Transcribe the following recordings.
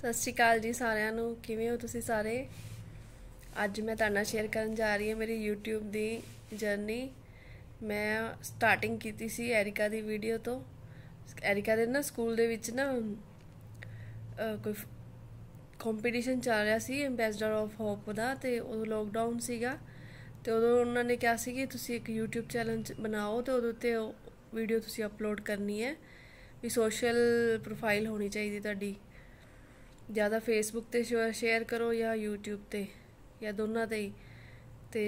ਸਤਿ ਸ਼੍ਰੀ ਅਕਾਲ ਜੀ ਸਾਰਿਆਂ ਨੂੰ ਕਿਵੇਂ ਹੋ ਤੁਸੀਂ ਸਾਰੇ ਅੱਜ ਮੈਂ ਤੁਹਾਡਾ ਸ਼ੇਅਰ ਕਰਨ ਜਾ ਰਹੀ ਹਾਂ ਮੇਰੀ YouTube ਦੀ ਜਰਨੀ ਮੈਂ ਸਟਾਰਟਿੰਗ ਕੀਤੀ ਸੀ ਐਰਿਕਾ ਦੀ ਵੀਡੀਓ ਤੋਂ ਐਰਿਕਾ ਦੇ ਨਾ ਸਕੂਲ ਦੇ ਵਿੱਚ ਨਾ ਕੋਈ ਕੰਪੀਟੀਸ਼ਨ ਚੱਲ ਰਿਹਾ ਸੀ ਐਮਬੈਸਡਰ ਆਫ ਹੋਪ ਦਾ ਤੇ ਉਹ ਲੋਕਡਾਊਨ ਸੀਗਾ ਤੇ ਉਦੋਂ ਉਹਨਾਂ ਨੇ ਕਿਹਾ ਸੀ ਕਿ ਤੁਸੀਂ ਇੱਕ YouTube ਚੈਨਲ ਬਣਾਓ ਤੇ ਉਹਦੇ ਉੱਤੇ ਵੀਡੀਓ ਤੁਸੀਂ ਅਪਲੋਡ ਕਰਨੀ ਹੈ ਵੀ ਸੋਸ਼ਲ ਪ੍ਰੋਫਾਈਲ ਹੋਣੀ ਚਾਹੀਦੀ ਤੁਹਾਡੀ ਜਿਆਦਾ ਫੇਸਬੁੱਕ ਤੇ ਸ਼ੇਅਰ ਕਰੋ ਜਾਂ YouTube ਤੇ ਜਾਂ ਦੋਨਾਂ ਤੇ ਤੇ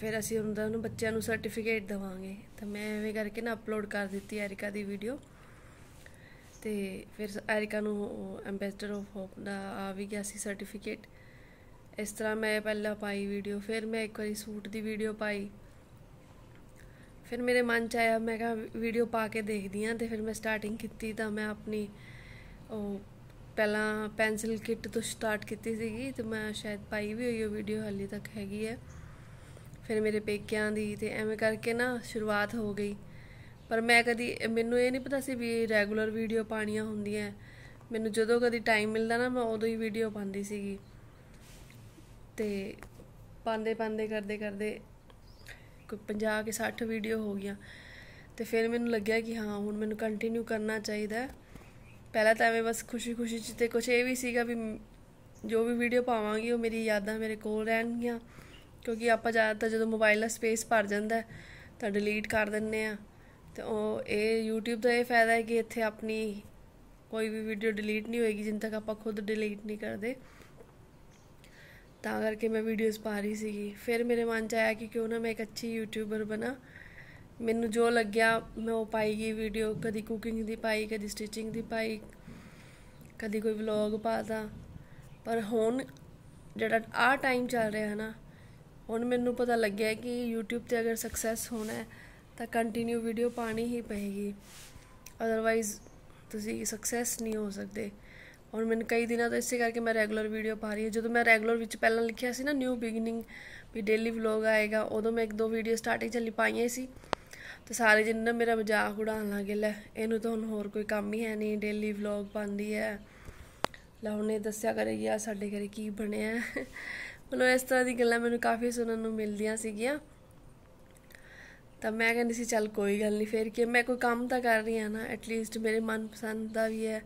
ਫਿਰ ਅਸੀਂ ਹੁੰਦਾ ਉਹਨੂੰ ਬੱਚਿਆਂ ਨੂੰ ਸਰਟੀਫਿਕੇਟ ਦਵਾਂਗੇ ਤਾਂ ਮੈਂ ਐਵੇਂ ਕਰਕੇ ਨਾ ਅਪਲੋਡ ਕਰ ਦਿੱਤੀ ਐਰੀਕਾ ਦੀ ਵੀਡੀਓ ਤੇ ਫਿਰ ਐਰੀਕਾ ਨੂੰ ਐਮਬੈਸਡਰ ਆਫ ਹੋਪ ਦਾ ਆ ਵੀ ਗਿਆ ਸੀ ਸਰਟੀਫਿਕੇਟ ਇਸ ਤਰ੍ਹਾਂ ਮੈਂ ਪਹਿਲਾਂ ਪਾਈ ਵੀਡੀਓ ਫਿਰ ਮੈਂ ਇੱਕ ਵਾਰੀ ਸੂਟ ਦੀ ਵੀਡੀਓ ਪਾਈ ਫਿਰ ਮੇਰੇ ਮਨ ਚ ਆਇਆ ਮੈਂ ਕਿਹਾ ਵੀਡੀਓ ਪਾ ਕੇ ਦੇਖਦੀ ਆਂ ਤੇ ਫਿਰ ਮੈਂ ਸਟਾਰਟਿੰਗ ਕੀਤੀ ਤਾਂ ਮੈਂ ਆਪਣੀ ਉਹ ਪਹਿਲਾਂ ਪੈਨਸਲ ਕਿੱਟ ਤੋਂ ਸਟਾਰਟ ਕੀਤੀ ਸੀਗੀ ਤੇ ਮੈਂ ਸ਼ਾਇਦ ਪਾਈ ਵੀ ਹੋਈ ਉਹ ਵੀਡੀਓ ਹਾਲੇ ਤੱਕ ਹੈਗੀ ਹੈ ਫਿਰ ਮੇਰੇ ਪੇਕਿਆਂ ਦੀ ਤੇ ਐਵੇਂ ਕਰਕੇ ਨਾ ਸ਼ੁਰੂਆਤ ਹੋ ਗਈ ਪਰ ਮੈਂ ਕਦੀ ਮੈਨੂੰ ਇਹ ਨਹੀਂ ਪਤਾ ਸੀ ਵੀ ਰੈਗੂਲਰ ਵੀਡੀਓ ਪਾਣੀਆਂ ਹੁੰਦੀਆਂ ਮੈਨੂੰ ਜਦੋਂ ਕਦੀ ਟਾਈਮ ਮਿਲਦਾ ਨਾ ਮੈਂ ਉਦੋਂ ਹੀ ਵੀਡੀਓ ਪਾਉਂਦੀ ਸੀਗੀ ਤੇ ਪਾਉਂਦੇ ਪਾਉਂਦੇ ਕਰਦੇ ਕਰਦੇ ਕੋਈ 50 ਕੇ 60 ਵੀਡੀਓ ਹੋ ਗਈਆਂ ਤੇ ਫਿਰ ਮੈਨੂੰ ਲੱਗਿਆ ਕਿ ਹਾਂ ਹੁਣ ਮੈਨੂੰ ਕੰਟੀਨਿਊ ਕਰਨਾ ਚਾਹੀਦਾ ਹੈ ਪਹਿਲਾਂ ਤਾਂ ਐਵੇਂ ਬਸ ਖੁਸ਼ੀ-ਖੁਸ਼ੀ ਚ ਤੇ ਕੁਝ ਇਹ ਵੀ ਸੀਗਾ ਵੀ ਜੋ ਵੀ ਵੀਡੀਓ ਪਾਵਾਂਗੀ ਉਹ ਮੇਰੀ ਯਾਦਾਂ ਮੇਰੇ ਕੋਲ ਰਹਿਣਗੀਆਂ ਕਿਉਂਕਿ ਆਪਾਂ ਜ਼ਿਆਦਾਤਰ ਜਦੋਂ ਮੋਬਾਈਲ ਦਾ ਸਪੇਸ ਭਰ ਜਾਂਦਾ ਤਾਂ ਡਿਲੀਟ ਕਰ ਦਿੰਨੇ ਆ ਤੇ ਉਹ ਇਹ YouTube ਦਾ ਇਹ ਫਾਇਦਾ ਹੈ ਕਿ ਇੱਥੇ ਆਪਣੀ ਕੋਈ ਵੀ ਵੀਡੀਓ ਡਿਲੀਟ ਨਹੀਂ ਹੋਏਗੀ ਜਿੰਨ ਤੱਕ ਆਪਾਂ ਖੁਦ ਡਿਲੀਟ ਨਹੀਂ ਕਰਦੇ ਤਾਂ ਕਰਕੇ ਮੈਂ ਵੀਡੀਓਜ਼ ਪਾ ਰਹੀ ਸੀਗੀ ਫਿਰ ਮੇਰੇ ਮਨ 'ਚ ਆਇਆ ਕਿ ਕਿਉਂ ਨਾ ਮੈਂ ਇੱਕ ਅੱਛੀ ਯੂਟਿਊਬਰ ਬਣਾ ਮੈਨੂੰ ਜੋ ਲੱਗਿਆ ਮੈਂ ਉਹ ਪਾਈ ਗਈ ਵੀਡੀਓ ਕਦੀ ਕੁਕਿੰਗ ਦੀ ਪਾਈ ਕਦੀ ਸਟਿਚਿੰਗ ਦੀ ਪਾਈ ਕਦੀ ਕੋਈ ਵਲੌਗ ਪਾਦਾ ਪਰ ਹੁਣ ਜਿਹੜਾ ਆ ਟਾਈਮ ਚੱਲ ਰਿਹਾ ਹੈ ਨਾ ਹੁਣ ਮੈਨੂੰ ਪਤਾ ਲੱਗਿਆ ਕਿ YouTube ਤੇ ਅਗਰ ਸਕਸੈਸ ਹੋਣਾ ਹੈ ਤਾਂ ਕੰਟੀਨਿਊ ਵੀਡੀਓ ਪਾਣੀ ਹੀ ਪਏਗੀ ਅਦਰਵਾਈਜ਼ ਤੁਸੀਂ ਸਕਸੈਸ ਨਹੀਂ ਹੋ ਸਕਦੇ ਔਰ ਮੈਂ ਕਈ ਦਿਨਾਂ ਤੋਂ ਇਸੇ ਕਰਕੇ ਮੈਂ ਰੈਗੂਲਰ ਵੀਡੀਓ ਪਾ ਰਹੀ ਹਾਂ ਜਦੋਂ ਮੈਂ ਰੈਗੂਲਰ ਵਿੱਚ ਪਹਿਲਾਂ ਲਿਖਿਆ ਸੀ ਨਾ ਨਿਊ ਬਿਗਨਿੰਗ ਵੀ ਡੇਲੀ ਵਲੌਗ ਆਏਗਾ ਉਦੋਂ ਮੈਂ ਇੱਕ ਦੋ ਵੀਡੀਓ ਸਟਾਰਟਿੰਗ ਚ ਲਿਪਾਈਆਂ ਪਾਈਆਂ ਸੀ ਤੇ ਸਾਰੇ ਜਿੰਨ ਮੇਰਾ ਮਜ਼ਾਕ ਉਡਾਉਣ ਲੱਗੇ ਲੈ ਇਹਨੂੰ ਤਾਂ ਹੁਣ ਹੋਰ ਕੋਈ ਕੰਮ ਹੀ ਹੈ ਨਹੀਂ ਡੇਲੀ ਵਲੌਗ ਪਾਉਂਦੀ ਹੈ ਲਾ ਉਹਨੇ ਦੱਸਿਆ ਕਰੇਗੀ ਆ ਸਾਡੇ ਘਰੇ ਕੀ ਬਣਿਆ ਮਤਲਬ ਇਸ ਤਰ੍ਹਾਂ ਦੀ ਗੱਲਾਂ ਮੈਨੂੰ ਕਾਫੀ ਸੁਣਨ ਨੂੰ ਮਿਲਦੀਆਂ ਸੀਗੀਆਂ ਤਾਂ ਮੈਂ ਕਹਿੰਦੀ ਸੀ ਚੱਲ ਕੋਈ ਗੱਲ ਨਹੀਂ ਫੇਰ ਕਿ ਮੈਂ ਕੋਈ ਕੰਮ ਤਾਂ ਕਰ ਰਹੀ ਹਾਂ ਨਾ ਐਟ ਲੀਸਟ ਮੇਰੇ ਮਨਪਸੰਦ ਦਾ ਵੀ ਹੈ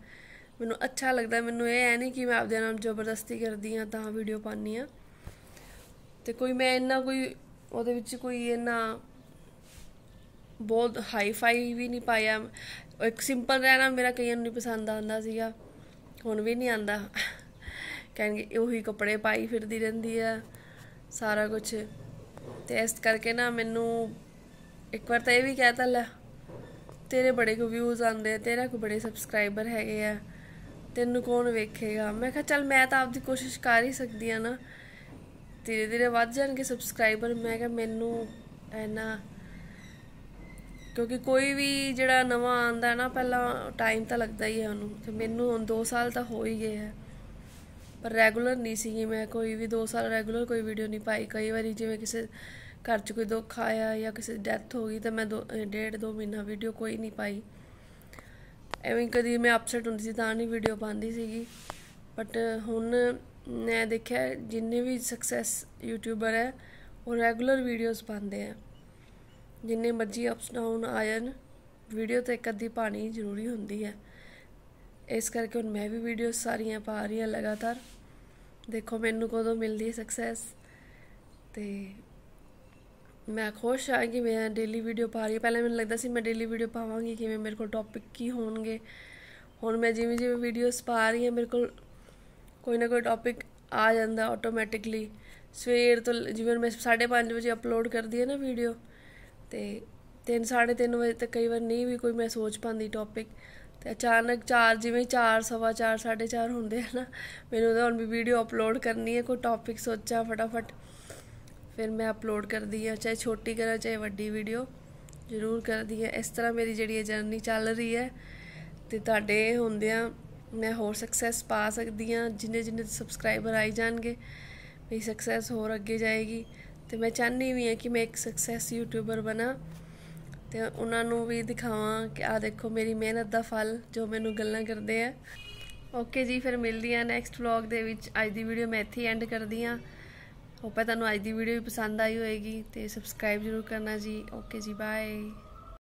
ਮੈਨੂੰ ਅੱਛਾ ਲੱਗਦਾ ਮੈਨੂੰ ਇਹ ਹੈ ਨਹੀਂ ਕਿ ਮੈਂ ਆਪਦੇ ਨਾਲ ਜ਼ਬਰਦਸਤੀ ਕਰਦੀ ਹਾਂ ਤਾਂ ਵੀਡੀਓ ਪਾਉਣੀ ਆ ਤੇ ਕੋਈ ਮੈਂ ਇੰਨਾ ਕੋਈ ਉਹਦੇ ਵਿੱਚ ਕੋਈ ਇੰਨਾ ਬਹੁਤ ਹਾਈ ਫਾਈ ਵੀ ਨਹੀਂ ਪਾਇਆ ਇੱਕ ਸਿੰਪਲ ਰਹਿਣਾ ਮੇਰਾ ਕਈਆਂ ਨੂੰ ਨਹੀਂ ਪਸੰਦ ਆਉਂਦਾ ਸੀਗਾ ਹੁਣ ਵੀ ਨਹੀਂ ਆਉਂਦਾ ਕਹਿੰਗੇ ਉਹੀ ਕੱਪੜੇ ਪਾਈ ਫਿਰਦੀ ਰਹਿੰਦੀ ਆ ਸਾਰਾ ਕੁਝ ਟੈਸਟ ਕਰਕੇ ਨਾ ਮੈਨੂੰ ਇੱਕ ਵਾਰ ਤਾਂ ਇਹ ਵੀ ਕਹਿਤਾ ਲੈ ਤੇਰੇ ਬੜੇ ਕੋ ਵਿਊਜ਼ ਆਉਂਦੇ ਤੇਰਾ ਕੋ ਬੜੇ ਸਬਸਕ੍ਰਾਈਬਰ ਹੈਗੇ ਆ ਤੈਨੂੰ ਕੌਣ ਵੇਖੇਗਾ ਮੈਂ ਕਿਹਾ ਚੱਲ ਮੈਂ ਤਾਂ ਆਪਦੀ ਕੋਸ਼ਿਸ਼ ਕਰ ਹੀ ਸਕਦੀ ਆ ਨਾ ਧੀਰੇ ਧੀਰੇ ਵੱਧ ਜਾਣਗੇ ਸਬਸਕ੍ਰਾਈਬਰ ਮੈਂ ਕਿਹਾ ਮੈਨੂੰ ਐਨਾ ਕਿਉਂਕਿ ਕੋਈ ਵੀ ਜਿਹੜਾ ਨਵਾਂ ਆਂਦਾ ਹੈ ਨਾ ਪਹਿਲਾਂ ਟਾਈਮ ਤਾਂ ਲੱਗਦਾ ਹੀ ਹੈ ਉਹਨੂੰ ਤੇ ਮੈਨੂੰ ਹੁਣ 2 ਸਾਲ ਤਾਂ ਹੋ ਹੀ ਗਏ ਹੈ ਪਰ ਰੈਗੂਲਰ ਨਹੀਂ ਸੀਗੀ ਮੈਂ ਕੋਈ ਵੀ 2 ਸਾਲ ਰੈਗੂਲਰ ਕੋਈ ਵੀਡੀਓ ਨਹੀਂ ਪਾਈ ਕਈ ਵਾਰੀ ਜਿਵੇਂ ਕਿਸੇ ਘਰ 'ਚ ਕੋਈ ਦੁੱਖ ਆਇਆ ਜਾਂ ਕਿਸੇ ਡੈਥ ਹੋ ਗਈ ਤਾਂ ਮੈਂ ਡੇਢ ਦੋ ਮਹੀਨਾ ਵੀਡੀਓ ਕੋਈ ਨਹੀਂ ਪਾਈ ਐਵੇਂ ਕਦੀ ਮੈਂ ਅਪਸੈਟ ਹੁੰਦੀ ਸੀ ਤਾਂ ਨਹੀਂ ਵੀਡੀਓ ਪਾਉਂਦੀ ਸੀਗੀ ਬਟ ਹੁਣ ਮੈਂ ਦੇਖਿਆ ਜਿੰਨੇ ਵੀ ਸਕਸੈਸ ਯੂਟਿਊਬਰ ਹੈ ਉਹ ਰੈਗੂਲਰ ਵੀਡੀਓਜ਼ ਪਾਉਂਦੇ ਆ ਜਿੰਨੇ ਮਰਜੀ ਅਪਸ ਡਾਊਨ ਆਇਆ ਵੀਡੀਓ ਤੇ ਇੱਕ ਅੱਧੀ ਪਾਣੀ ਜ਼ਰੂਰੀ ਹੁੰਦੀ ਹੈ ਇਸ ਕਰਕੇ ਹੁਣ ਮੈਂ ਵੀ ਵੀਡੀਓ ਸਾਰੀਆਂ ਪਾ ਰਹੀ ਹਾਂ ਲਗਾਤਾਰ ਦੇਖੋ ਮੈਨੂੰ ਕਦੋਂ ਮਿਲਦੀ ਹੈ ਸਕਸੈਸ ਤੇ ਮੈਂ ਖੁਸ਼ ਹਾਂ ਕਿ ਮੈਂ ਡੇਲੀ ਵੀਡੀਓ ਪਾ ਰਹੀ ਹਾਂ ਪਹਿਲਾਂ ਮੈਨੂੰ ਲੱਗਦਾ ਸੀ ਮੈਂ ਡੇਲੀ ਵੀਡੀਓ ਪਾਵਾਂਗੀ ਕਿਵੇਂ ਮੇਰੇ ਕੋਲ ਟੌਪਿਕ ਕੀ ਹੋਣਗੇ ਹੁਣ ਮੈਂ ਜਿਵੇਂ ਜਿਵੇਂ ਵੀਡੀਓਸ ਪਾ ਰਹੀ ਹਾਂ ਮੇਰੇ ਕੋਲ ਕੋਈ ਨਾ ਕੋਈ ਟੌਪਿਕ ਆ ਜਾਂਦਾ ਆਟੋਮੈਟਿਕਲੀ ਸਵੇਰ ਤੋਂ ਜਿਵੇਂ ਮੈਂ 5:30 ਵਜੇ ਅਪਲੋਡ ਕਰਦੀ ਹਾਂ ਨਾ ਵੀਡੀਓ ਤੇ 3 3:30 ਵਜੇ ਤੱਕ ਕਈ ਵਾਰ ਨਹੀਂ ਵੀ ਕੋਈ ਮੈਂ ਸੋਚ ਪਾਉਂਦੀ ਟੌਪਿਕ ਤੇ ਅਚਾਨਕ 4 ਜਿਵੇਂ 4 ਸਵਾ 4 4:30 ਹੁੰਦੇ ਆ ਨਾ ਮੈਨੂੰ ਉਹਦਾ ਹੁਣ ਵੀ ਵੀਡੀਓ ਅਪਲੋਡ ਕਰਨੀ ਹੈ ਕੋਈ ਟੌਪਿਕ ਸੋਚਾ ਫਟਾਫਟ ਫਿਰ ਮੈਂ ਅਪਲੋਡ ਕਰਦੀ ਆ ਚਾਹੇ ਛੋਟੀ ਕਰਾਂ ਚਾਹੇ ਵੱਡੀ ਵੀਡੀਓ ਜ਼ਰੂਰ ਕਰਦੀ ਆ ਇਸ ਤਰ੍ਹਾਂ ਮੇਰੀ ਜਿਹੜੀ ਜਰਨੀ ਚੱਲ ਰਹੀ ਹੈ ਤੇ ਤੁਹਾਡੇ ਹੁੰਦੇ ਆ ਮੈਂ ਹੋਰ ਸਕਸੈਸ ਪਾ ਸਕਦੀ ਆ ਜਿੰਨੇ ਜਿੰਨੇ ਸਬਸਕ੍ਰਾਈਬਰ ਆਈ ਜਾਣਗੇ ਮੇਰੀ ਸਕਸੈਸ ਹੋਰ ਅੱਗੇ ਜਾਏਗੀ ਤੇ ਮੈਂ ਚਾਹਨੀ ਵੀ ਹਾਂ ਕਿ ਮੈਂ ਇੱਕ ਸਕਸੈਸ ਯੂਟਿਊਬਰ ਬਣਾ ਤੇ ਉਹਨਾਂ ਨੂੰ ਵੀ ਦਿਖਾਵਾਂ ਕਿ ਆ ਦੇਖੋ ਮੇਰੀ ਮਿਹਨਤ ਦਾ ਫਲ ਜੋ ਮੈਨੂੰ ਗੱਲਾਂ ਕਰਦੇ ਆ ਓਕੇ ਜੀ ਫਿਰ ਮਿਲਦੀ ਆ ਨੈਕਸਟ ਵਲੌਗ ਦੇ ਵਿੱਚ ਅੱਜ ਦੀ ਵੀਡੀਓ ਮੈਂ ਇੱਥੇ ਐਂਡ ਕਰਦੀ ਆ ਹੈ ਤੁਹਾਨੂੰ ਅੱਜ ਦੀ ਵੀਡੀਓ ਵੀ ਪਸੰਦ ਆਈ ਹੋਏਗੀ ਤੇ ਸਬਸਕ੍ਰਾਈਬ ਜ਼ਰੂਰ ਕਰਨਾ ਜੀ ਓਕੇ ਜੀ ਬਾਏ